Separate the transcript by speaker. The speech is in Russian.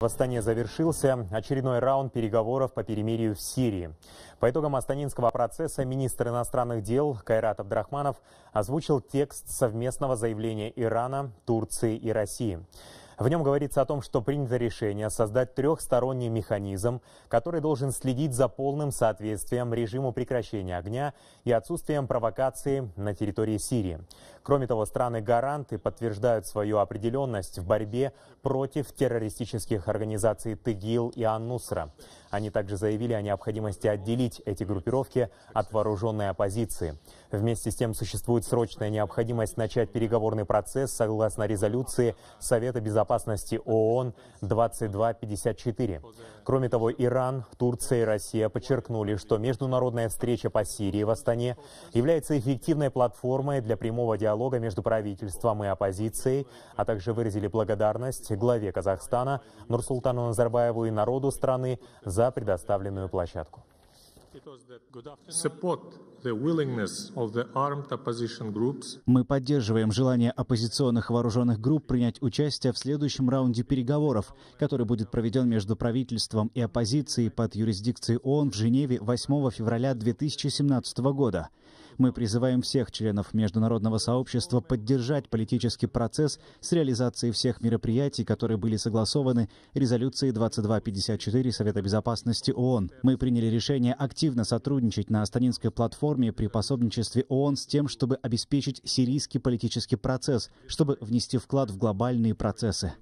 Speaker 1: В завершился очередной раунд переговоров по перемирию в Сирии. По итогам астанинского процесса министр иностранных дел Кайрат Абдрахманов озвучил текст совместного заявления Ирана, Турции и России. В нем говорится о том, что принято решение создать трехсторонний механизм, который должен следить за полным соответствием режиму прекращения огня и отсутствием провокации на территории Сирии. Кроме того, страны-гаранты подтверждают свою определенность в борьбе против террористических организаций ТГИЛ и Аннусра. Они также заявили о необходимости отделить эти группировки от вооруженной оппозиции. Вместе с тем существует срочная необходимость начать переговорный процесс согласно резолюции Совета Безопасности безопасности ООН 2254. Кроме того, Иран, Турция и Россия подчеркнули, что международная встреча по Сирии в Астане является эффективной платформой для прямого диалога между правительством и оппозицией, а также выразили благодарность главе Казахстана Нурсултану Назарбаеву и народу страны за предоставленную площадку.
Speaker 2: Мы поддерживаем
Speaker 3: желание оппозиционных вооруженных групп принять участие в следующем раунде переговоров, который будет проведен между правительством и оппозицией под юрисдикцией ООН в Женеве 8 февраля 2017 года. Мы призываем всех членов международного сообщества поддержать политический процесс с реализацией всех мероприятий, которые были согласованы резолюцией 2254 Совета Безопасности ООН. Мы приняли решение активно сотрудничать на Астанинской платформе при пособничестве ООН с тем, чтобы обеспечить сирийский политический процесс, чтобы внести вклад в глобальные процессы.